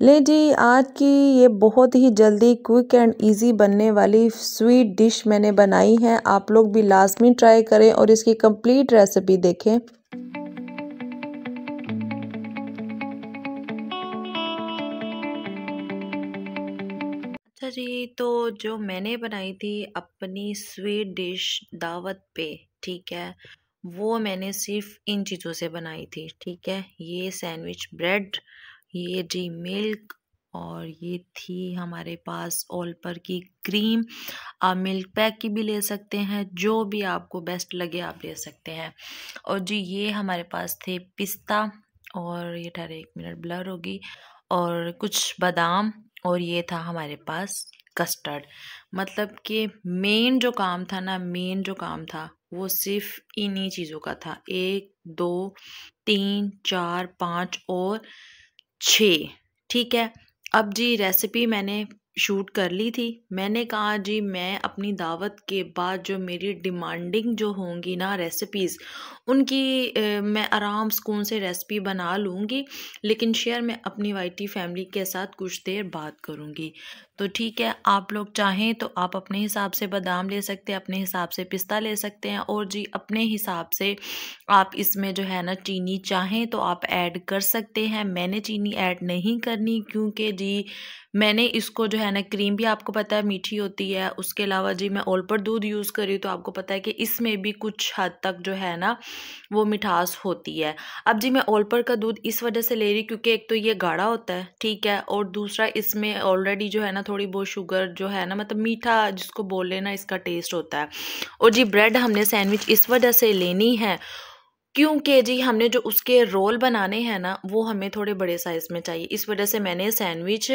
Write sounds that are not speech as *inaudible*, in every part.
ले जी आज की ये बहुत ही जल्दी क्विक एंड इजी बनने वाली स्वीट डिश मैंने बनाई है आप लोग भी लाजमी ट्राई करें और इसकी कंप्लीट रेसिपी देखें अच्छा जी तो जो मैंने बनाई थी अपनी स्वीट डिश दावत पे ठीक है वो मैंने सिर्फ इन चीज़ों से बनाई थी ठीक है ये सैंडविच ब्रेड ये जी मिल्क और ये थी हमारे पास ऑल पर की क्रीम आप मिल्क पैक की भी ले सकते हैं जो भी आपको बेस्ट लगे आप ले सकते हैं और जी ये हमारे पास थे पिस्ता और ये ठहरे एक मिनट ब्लर होगी और कुछ बादाम और ये था हमारे पास कस्टर्ड मतलब कि मेन जो काम था ना मेन जो काम था वो सिर्फ इन्हीं चीज़ों का था एक दो तीन चार पाँच और छः ठीक है अब जी रेसिपी मैंने शूट कर ली थी मैंने कहा जी मैं अपनी दावत के बाद जो मेरी डिमांडिंग जो होंगी ना रेसिपीज़ उनकी ए, मैं आराम सुकून से रेसिपी बना लूँगी लेकिन शेयर मैं अपनी वाइटी फैमिली के साथ कुछ देर बात करूँगी तो ठीक है आप लोग चाहें तो आप अपने हिसाब से बादाम ले सकते हैं अपने हिसाब से पिस्ता ले सकते हैं और जी अपने हिसाब से आप इसमें जो है ना चीनी चाहें तो आप ऐड कर सकते हैं मैंने चीनी ऐड नहीं करनी क्योंकि जी मैंने इसको जो है ना क्रीम भी आपको पता है मीठी होती है उसके अलावा जी मैं ओल पर दूध यूज़ करी तो आपको पता है कि इसमें भी कुछ हद तक जो है ना वो मिठास होती है अब जी मैं ओल पर का दूध इस वजह से ले रही क्योंकि एक तो ये गाढ़ा होता है ठीक है और दूसरा इसमें ऑलरेडी जो है ना थोड़ी बहुत शुगर जो है ना मतलब मीठा जिसको बोल लेना इसका टेस्ट होता है और जी ब्रेड हमने सैंडविच इस वजह से लेनी है क्योंकि जी हमने जो उसके रोल बनाने हैं ना वो हमें थोड़े बड़े साइज़ में चाहिए इस वजह से मैंने सैंडविच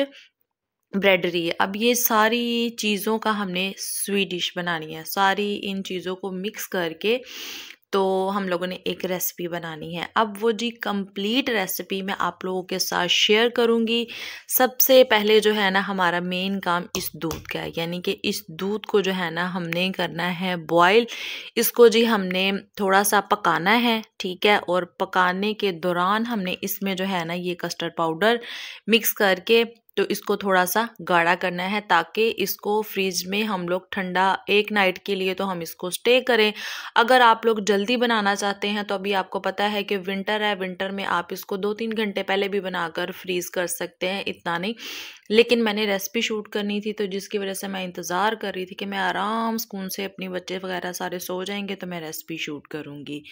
ब्रेडरी अब ये सारी चीज़ों का हमने स्वीट डिश बनानी है सारी इन चीज़ों को मिक्स करके तो हम लोगों ने एक रेसिपी बनानी है अब वो जी कंप्लीट रेसिपी मैं आप लोगों के साथ शेयर करूँगी सबसे पहले जो है ना हमारा मेन काम इस दूध का है यानी कि इस दूध को जो है ना हमने करना है बॉयल इसको जी हमने थोड़ा सा पकाना है ठीक है और पकाने के दौरान हमने इसमें जो है ना ये कस्टर्ड पाउडर मिक्स करके तो इसको थोड़ा सा गाढ़ा करना है ताकि इसको फ्रीज में हम लोग ठंडा एक नाइट के लिए तो हम इसको स्टे करें अगर आप लोग जल्दी बनाना चाहते हैं तो अभी आपको पता है कि विंटर है विंटर में आप इसको दो तीन घंटे पहले भी बनाकर फ्रीज़ कर सकते हैं इतना नहीं लेकिन मैंने रेसिपी शूट करनी थी तो जिसकी वजह से मैं इंतज़ार कर रही थी कि मैं आराम सुकून से अपने बच्चे वगैरह सारे सो जाएंगे तो मैं रेसिपी शूट करूँगी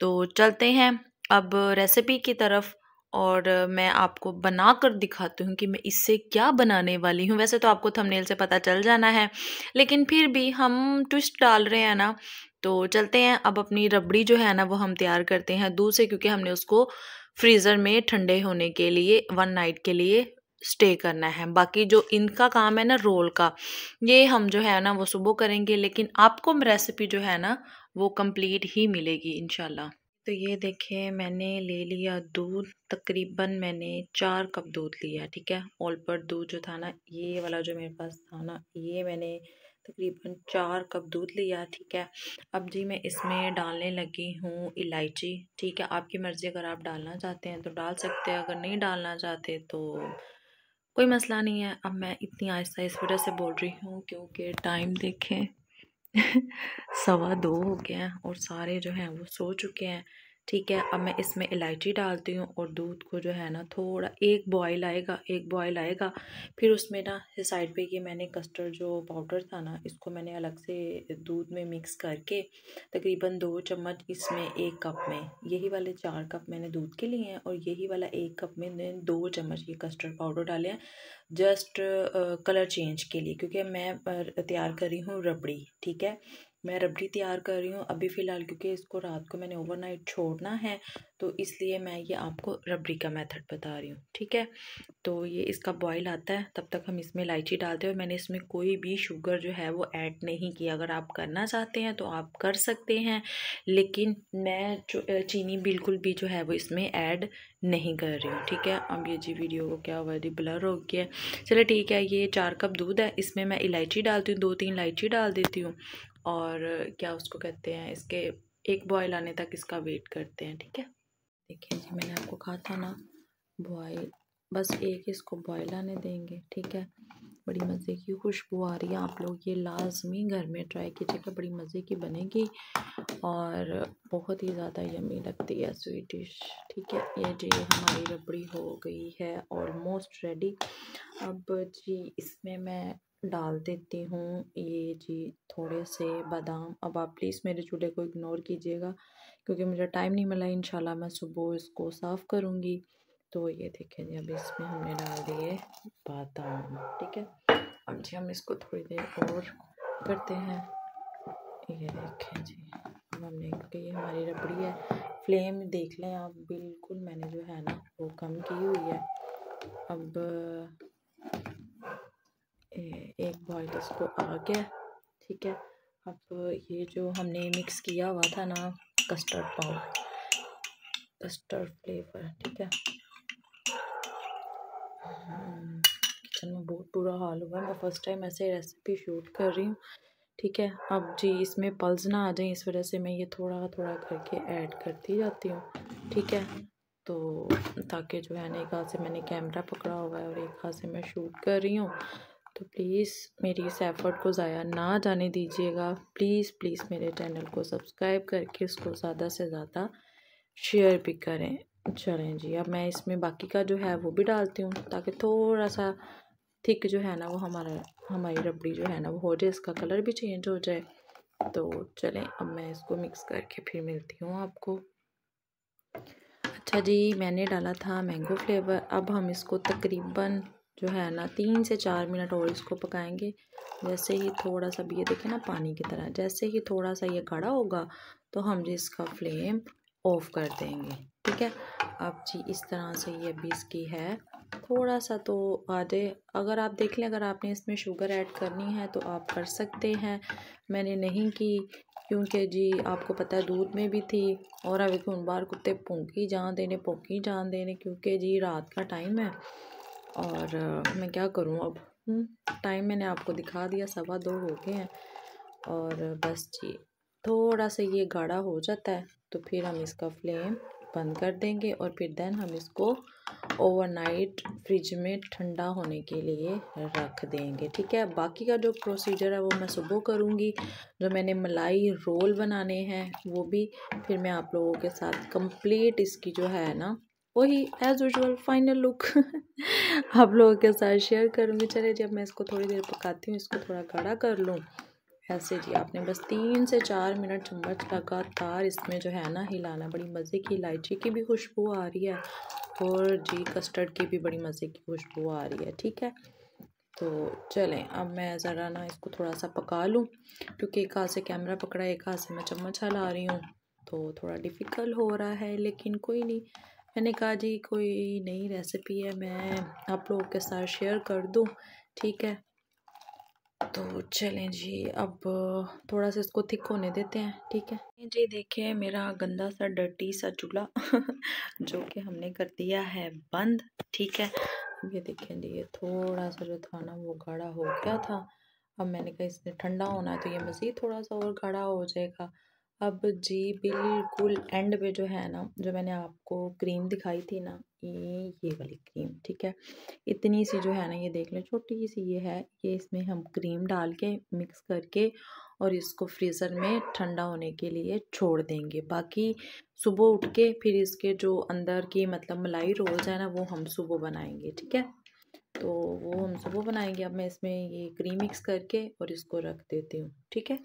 तो चलते हैं अब रेसिपी की तरफ और मैं आपको बना कर दिखाती हूँ कि मैं इससे क्या बनाने वाली हूँ वैसे तो आपको थंबनेल से पता चल जाना है लेकिन फिर भी हम ट्विस्ट डाल रहे हैं ना तो चलते हैं अब अपनी रबड़ी जो है ना वो हम तैयार करते हैं दूर से क्योंकि हमने उसको फ्रीज़र में ठंडे होने के लिए वन नाइट के लिए स्टे करना है बाकी जो इनका काम है ना रोल का ये हम जो है ना वो सुबह करेंगे लेकिन आपको रेसिपी जो है ना वो कंप्लीट ही मिलेगी इनशाला तो ये देखिए मैंने ले लिया दूध तकरीबन मैंने चार कप दूध लिया ठीक है ऑलपट दूध जो था ना ये वाला जो मेरे पास था ना ये मैंने तकरीबन चार कप दूध लिया ठीक है अब जी मैं इसमें डालने लगी हूँ इलायची ठीक है आपकी मर्ज़ी अगर आप डालना चाहते हैं तो डाल सकते हैं अगर नहीं डालना चाहते तो कोई मसला नहीं है अब मैं इतनी आहिस्ता इस वजह से बोल रही हूँ क्योंकि टाइम देखें सवा दो हो गए हैं और सारे जो हैं वो सो चुके हैं ठीक है अब मैं इसमें इलायची डालती हूँ और दूध को जो है ना थोड़ा एक बॉयल आएगा एक बॉयल आएगा फिर उसमें ना साइड पे ये मैंने कस्टर्ड जो पाउडर था ना इसको मैंने अलग से दूध में मिक्स करके तकरीबन दो चम्मच इसमें एक कप में यही वाले चार कप मैंने दूध के लिए हैं और यही वाला एक कप में दो चम्मच ये कस्टर्ड पाउडर डाले हैं जस्ट कलर चेंज के लिए क्योंकि मैं तैयार कर रही हूँ रबड़ी ठीक है मैं रबड़ी तैयार कर रही हूँ अभी फ़िलहाल क्योंकि इसको रात को मैंने ओवरनाइट छोड़ना है तो इसलिए मैं ये आपको रबड़ी का मेथड बता रही हूँ ठीक है तो ये इसका बॉयल आता है तब तक हम इसमें इलायची डालते हैं मैंने इसमें कोई भी शुगर जो है वो ऐड नहीं किया अगर आप करना चाहते हैं तो आप कर सकते हैं लेकिन मैं चीनी बिल्कुल भी जो है वो इसमें ऐड नहीं कर रही हूँ ठीक है अब ये जी वीडियो को क्या हुआ जी ब्लर हो गया चलो ठीक है ये चार कप दूध है इसमें मैं इलायची डालती हूँ दो तीन इलायची डाल देती हूँ और क्या उसको कहते हैं इसके एक बॉयल आने तक इसका वेट करते हैं ठीक है देखिए जी मैंने आपको कहा था ना बॉयल बस एक इसको बॉयल आने देंगे ठीक है बड़ी मज़े की खुशबू आ रही है आप लोग ये लाजमी घर में ट्राई कीजिएगा बड़ी मज़े की बनेगी और बहुत ही ज़्यादा यमी लगती है स्वीट डिश ठीक है ये जी हमारी रबड़ी हो गई है ऑलमोस्ट रेडी अब जी इसमें मैं डाल देती हूँ ये जी थोड़े से बादाम अब आप प्लीज़ मेरे चूल्हे को इग्नोर कीजिएगा क्योंकि मुझे टाइम नहीं मिला इंशाल्लाह मैं सुबह इसको साफ़ करूँगी तो ये देखें जी अब इसमें हमने डाल दिए बादाम ठीक है अब जी हम इसको थोड़ी देर और करते हैं ये देखें जी अब हमने ये हमारी रबड़ी है फ्लेम देख लें आप बिल्कुल मैंने जो है ना वो कम की हुई है अब एक बॉयल इसको आ गया ठीक है अब ये जो हमने मिक्स किया हुआ था ना कस्टर्ड पाउडर कस्टर्ड फ्लेवर ठीक है किचन हम्म, में बहुत बुरा हाल हुआ है मैं फ़र्स्ट टाइम ऐसे रेसिपी शूट कर रही हूँ ठीक है अब जी इसमें पल्स ना आ जाए इस वजह से मैं ये थोड़ा थोड़ा करके ऐड करती जाती हूँ ठीक है तो ताकि जो है ना एक हाथ से मैंने कैमरा पकड़ा हुआ है और एक हाथ से मैं शूट कर रही हूँ तो प्लीज़ मेरी इस एफ़र्ट को ज़ाया ना जाने दीजिएगा प्लीज़ प्लीज़ मेरे चैनल को सब्सक्राइब करके इसको ज़्यादा से ज़्यादा शेयर भी करें चलें जी अब मैं इसमें बाकी का जो है वो भी डालती हूँ ताकि थोड़ा सा थिक जो है ना वो हमारा हमारी रबड़ी जो है ना वो हो जाए इसका कलर भी चेंज हो जाए तो चलें अब मैं इसको मिक्स करके फिर मिलती हूँ आपको अच्छा जी मैंने डाला था मैंगो फ्लेवर अब हम इसको तकरीबन जो है ना तीन से चार मिनट और इसको पकाएंगे जैसे ही थोड़ा सा भी ये देखें ना पानी की तरह जैसे ही थोड़ा सा ये गाढ़ा होगा तो हम जी इसका फ्लेम ऑफ कर देंगे ठीक है अब जी इस तरह से ये अभी इसकी है थोड़ा सा तो आधे अगर आप देख लें अगर आपने इसमें शुगर ऐड करनी है तो आप कर सकते हैं मैंने नहीं की क्योंकि जी आपको पता है दूध में भी थी और अभी तो उन बार कुत्ते पोंकी जान देने पोंकी जान देने क्योंकि जी रात का टाइम है और मैं क्या करूँ अब टाइम हम्म, मैंने आपको दिखा दिया सवा दो हो गए हैं और बस जी थोड़ा सा ये गाढ़ा हो जाता है तो फिर हम इसका फ्लेम बंद कर देंगे और फिर देन हम इसको ओवरनाइट फ्रिज में ठंडा होने के लिए रख देंगे ठीक है बाकी का जो प्रोसीजर है वो मैं सुबह करूँगी जो मैंने मलाई रोल बनाने हैं वो भी फिर मैं आप लोगों के साथ कंप्लीट इसकी जो है ना वही एज़ यूजल फाइनल लुक आप लोगों के साथ शेयर करूँगी चले जी अब मैं इसको थोड़ी देर पकाती हूँ इसको थोड़ा गाढ़ा कर लूँ ऐसे जी आपने बस तीन से चार मिनट चम्मच लगातार इसमें जो है ना हिलाना बड़ी मज़े की इलायची की भी खुशबू आ रही है और जी कस्टर्ड की भी बड़ी मज़े की खुशबू आ रही है ठीक है तो चलें अब मैं ज़रा ना इसको थोड़ा सा पका लूँ क्योंकि एक हाथ से कैमरा पकड़ा एक हाथ से मैं चम्मच हिला रही हूँ तो थोड़ा डिफ़िकल्ट हो रहा है लेकिन कोई नहीं मैंने कहा जी कोई नई रेसिपी है मैं आप लोगों के साथ शेयर कर दूँ ठीक है तो चलें जी अब थोड़ा सा इसको थिक होने देते हैं ठीक है जी देखिए मेरा गंदा सा डर्टी सा चूल्हा *laughs* जो कि हमने कर दिया है बंद ठीक है ये देखें जी ये थोड़ा सा जो था ना वो गाढ़ा हो गया था अब मैंने कहा इसने ठंडा होना है तो ये मज़ीद थोड़ा सा और गाढ़ा हो जाएगा अब जी बिल्कुल एंड पे जो है ना जो मैंने आपको क्रीम दिखाई थी ना ये ये वाली क्रीम ठीक है इतनी सी जो है ना ये देख लें छोटी सी ये है ये इसमें हम क्रीम डाल के मिक्स करके और इसको फ्रीज़र में ठंडा होने के लिए छोड़ देंगे बाकी सुबह उठ के फिर इसके जो अंदर की मतलब मलाई रोल्स है ना वो हम सुबह बनाएंगे ठीक है तो वो हम सुबह बनाएंगे अब मैं इसमें ये क्रीम मिक्स करके और इसको रख देती हूँ ठीक है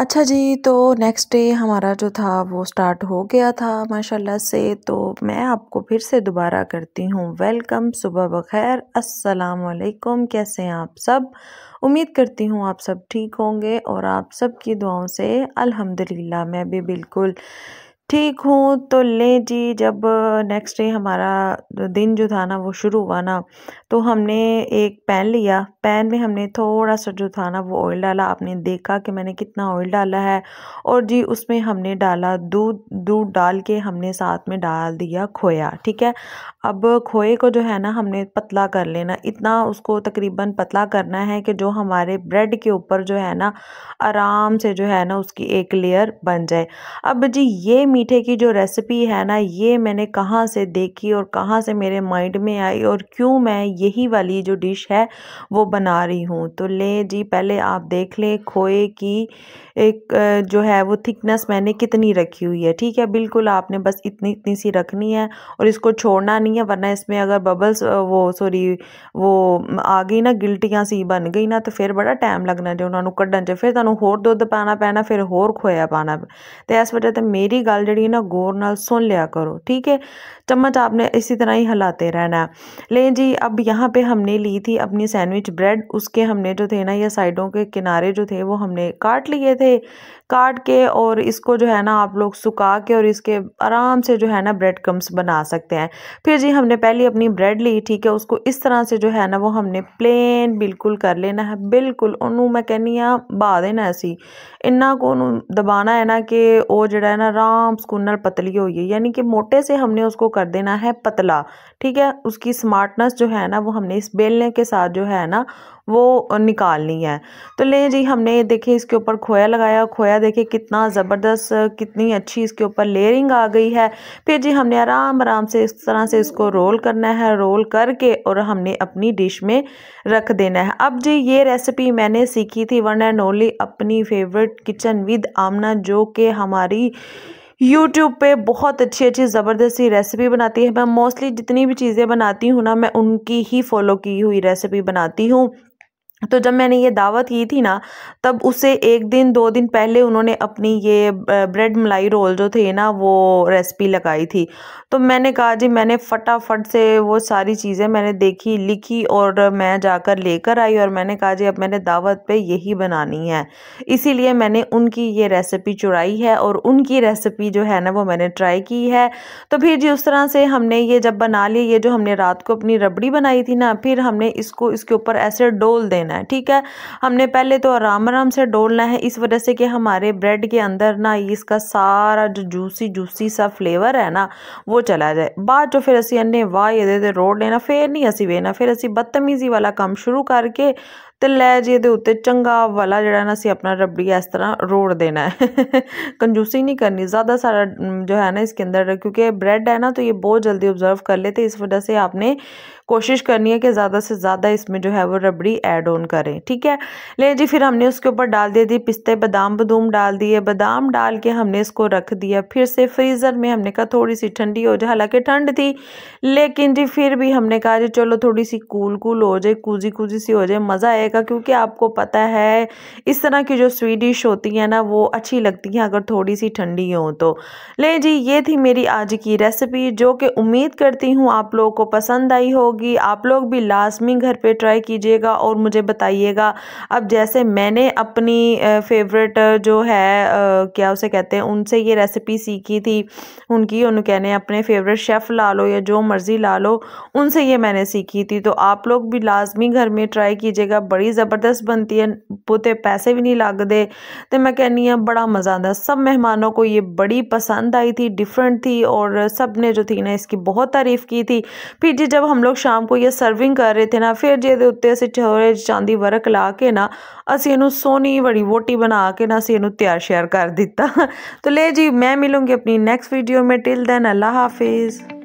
अच्छा जी तो नेक्स्ट डे हमारा जो था वो स्टार्ट हो गया था माशाल्लाह से तो मैं आपको फिर से दोबारा करती हूँ वेलकम सुबह बखैर अस्सलाम वालेकुम कैसे हैं आप सब उम्मीद करती हूँ आप सब ठीक होंगे और आप सब की दुआओं से अल्हम्दुलिल्लाह मैं भी बिल्कुल ठीक हूँ तो ले जी जब नेक्स्ट डे हमारा दिन जो था ना वो शुरू हुआ ना तो हमने एक पैन लिया पैन में हमने थोड़ा सा जो था ना वो ऑयल डाला आपने देखा कि मैंने कितना ऑयल डाला है और जी उसमें हमने डाला दूध दूध डाल के हमने साथ में डाल दिया खोया ठीक है अब खोए को जो है ना हमने पतला कर लेना इतना उसको तकरीबन पतला करना है कि जो हमारे ब्रेड के ऊपर जो है ना आराम से जो है ना उसकी एक लेयर बन जाए अब जी ये मीठे की जो रेसिपी है ना ये मैंने कहाँ से देखी और कहाँ से मेरे माइंड में आई और क्यों मैं यही वाली जो डिश है वो बना रही हूँ तो ले जी पहले आप देख लें खोए की एक जो है वो थिकनेस मैंने कितनी रखी हुई है ठीक है बिल्कुल आपने बस इतनी इतनी सी रखनी है और इसको छोड़ना नहीं है वरना इसमें अगर बबल्स वो सॉरी वो आ गई ना गिल्टियाँ सी बन गई ना तो फिर बड़ा टाइम लगना जो उन्होंने ਕੱਢਣ फिर तुम होर दुध पाना पैना फिर होर खोया पाना तो इस वजह ਵਜ੍ਹਾ मेरी गल ਗੱਲ ਜਿਹੜੀ ਨਾ ਗੌਰ सुन लिया करो ठीक है चम्मच आपने इसी तरह ही हिलाते रहना है लें जी अब यहाँ पे हमने ली थी अपनी सैंडविच ब्रेड उसके हमने जो थे ना ये साइडों के किनारे जो थे वो हमने काट लिए थे काट के और इसको जो है ना आप लोग सुखा के और इसके आराम से जो है ना ब्रेड क्रम्स बना सकते हैं फिर जी हमने पहले अपनी ब्रेड ली ठीक है उसको इस तरह से जो है ना वो हमने प्लेन बिल्कुल कर लेना है बिल्कुल उन्होंने मैं कहनी हाँ बहा देना ऐसी इन्ना को दबाना है ना कि वो जोड़ा है ना आराम सुकून पतली हो गई यानी कि मोटे से हमने उसको कर देना है पतला ठीक है उसकी स्मार्टनेस जो है ना वो हमने इस बेलने के साथ जो है ना वो निकालनी है तो ले जी हमने देखे इसके ऊपर खोया लगाया खोया देखे कितना ज़बरदस्त कितनी अच्छी इसके ऊपर लेयरिंग आ गई है फिर जी हमने आराम आराम से इस तरह से इसको रोल करना है रोल करके और हमने अपनी डिश में रख देना है अब जी ये रेसिपी मैंने सीखी थी वन एंड ओनली अपनी फेवरेट किचन विद आमना जो कि हमारी यूट्यूब पे बहुत अच्छी अच्छी ज़बरदस्ती रेसिपी बनाती है मैं मोस्टली जितनी भी चीज़ें बनाती हूँ ना मैं उनकी ही फॉलो की हुई रेसिपी बनाती हूँ तो जब मैंने ये दावत की थी ना तब उसे एक दिन दो दिन पहले उन्होंने अपनी ये ब्रेड मलाई रोल जो थे ना वो रेसिपी लगाई थी तो मैंने कहा जी मैंने फटाफट से वो सारी चीज़ें मैंने देखी लिखी और मैं जाकर लेकर आई और मैंने कहा जी अब मैंने दावत पे यही बनानी है इसीलिए मैंने उनकी ये रेसिपी चुराई है और उनकी रेसिपी जो है ना वो मैंने ट्राई की है तो फिर जी उस तरह से हमने ये जब बना ली ये जो हमने रात को अपनी रबड़ी बनाई थी ना फिर हमने इसको इसके ऊपर ऐसे डोल देना बनाना है ठीक है हमने पहले तो आराम आराम से डोलना है इस वजह से कि हमारे ब्रेड के अंदर ना इसका सारा जो जूसी जूसी सा फ्लेवर है ना वो चला जाए बाद जो फिर असी अन्ने वाह ये रोड लेना फिर नहीं असी वेना फिर असी बदतमीजी वाला काम शुरू करके तो लै जी ये उत्ते चंगा वाला जरा असी अपना रबड़ी इस तरह रोड़ देना है कंजूसी नहीं करनी ज़्यादा सारा जो है ना इसके अंदर क्योंकि ब्रेड है ना तो ये बहुत जल्दी ऑब्जर्व कर लेते इस वजह से आपने कोशिश करनी है कि ज़्यादा से ज़्यादा इसमें जो है वो रबड़ी ऐड ऑन करें ठीक है ले जी फिर हमने उसके ऊपर डाल दिए दी पिस्ते बादाम बदूम डाल दिए बादाम डाल के हमने इसको रख दिया फिर से फ्रीज़र में हमने कहा थोड़ी सी ठंडी हो जाए हालांकि ठंड थी लेकिन जी फिर भी हमने कहा जी चलो थोड़ी सी कूल कूल हो जाए कूजी कूजी सी हो जाए मज़ा आए जाएगा क्योंकि आपको पता है इस तरह की जो स्वीट डिश होती है ना वो अच्छी लगती है अगर थोड़ी सी ठंडी हो तो ले जी ये थी मेरी आज की रेसिपी जो कि उम्मीद करती हूँ आप लोगों को पसंद आई होगी आप लोग भी लाजमी घर पर ट्राई कीजिएगा और मुझे बताइएगा अब जैसे मैंने अपनी फेवरेट जो है क्या उसे कहते हैं उनसे ये रेसिपी सीखी थी उनकी उन कहने अपने फेवरेट शेफ़ ला लो या जो मर्ज़ी ला लो उनसे ये मैंने सीखी थी तो आप लोग भी लाजमी घर में ट्राई कीजिएगा बड़ी ज़बरदस्त बनती है बोह्ते पैसे भी नहीं लगते तो मैं कहनी आं हाँ, बड़ा मज़ा आता सब मेहमानों को ये बड़ी पसंद आई थी डिफरेंट थी और सब ने जो थी ना इसकी बहुत तारीफ़ की थी फिर जी जब हम लोग शाम को ये सर्विंग कर रहे थे ना फिर जी ये ਉੱਤੇ ਅਸੀਂ ਥੋੜੇ ਚਾਂਦੀ ਵਰਕ ਲਾ ਕੇ ਨਾ ਅਸੀਂ ਇਹਨੂੰ ਸੋਹਣੀ ਬੜੀ ਵੋਟੀ ਬਣਾ ਕੇ ਨਾ ਅਸੀਂ ਇਹਨੂੰ ਤਿਆਰ ਸ਼ਿਆਰ ਕਰ ਦਿੱਤਾ ਤੋ ਲੈ ਜੀ ਮੈਂ ਮਿਲੂੰਗੀ ਆਪਣੀ ਨੈਕਸਟ ਵੀਡੀਓ ਮੇ ਟਿਲ ਦੈਨ ਅੱਲਾ ਹਾਫਿਜ਼